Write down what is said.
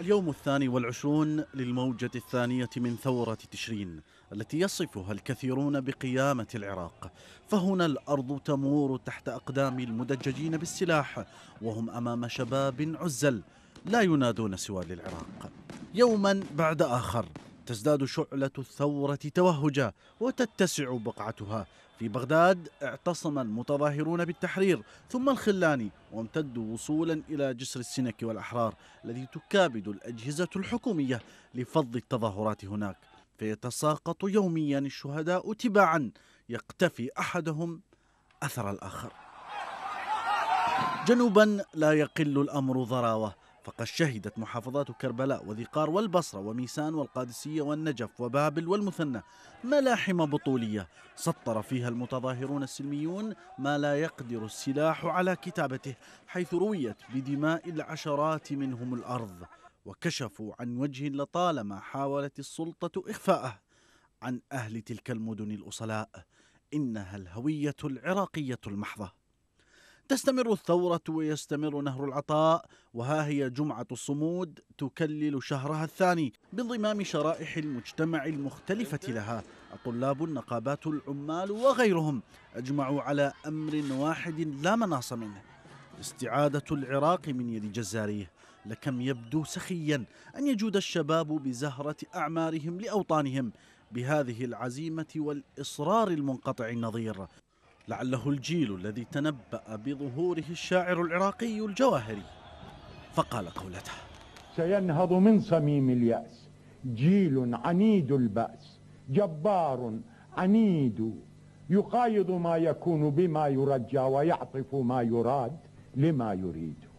اليوم الثاني والعشرون للموجة الثانية من ثورة تشرين التي يصفها الكثيرون بقيامة العراق فهنا الأرض تمور تحت أقدام المدججين بالسلاح وهم أمام شباب عزل لا ينادون سوى للعراق يوما بعد آخر تزداد شعلة الثورة توهجا وتتسع بقعتها في بغداد اعتصم المتظاهرون بالتحرير ثم الخلاني وامتدوا وصولا إلى جسر السنك والأحرار الذي تكابد الأجهزة الحكومية لفض التظاهرات هناك فيتساقط يوميا الشهداء تباعا يقتفي أحدهم أثر الآخر جنوبا لا يقل الأمر ضراوة فقد شهدت محافظات كربلاء وذقار والبصرة وميسان والقادسية والنجف وبابل والمثنى ملاحم بطولية سطر فيها المتظاهرون السلميون ما لا يقدر السلاح على كتابته حيث رويت بدماء العشرات منهم الأرض وكشفوا عن وجه لطالما حاولت السلطة إخفاءه عن أهل تلك المدن الأصلاء إنها الهوية العراقية المحضة تستمر الثورة ويستمر نهر العطاء وها هي جمعة الصمود تكلل شهرها الثاني بانضمام شرائح المجتمع المختلفة لها الطلاب النقابات العمال وغيرهم أجمعوا على أمر واحد لا مناص منه استعادة العراق من يد جزاريه لكم يبدو سخيا أن يجود الشباب بزهرة أعمارهم لأوطانهم بهذه العزيمة والإصرار المنقطع النظير لعله الجيل الذي تنبأ بظهوره الشاعر العراقي الجواهري فقال قولته سينهض من صميم اليأس جيل عنيد البأس جبار عنيد يقايض ما يكون بما يرجى ويعطف ما يراد لما يريد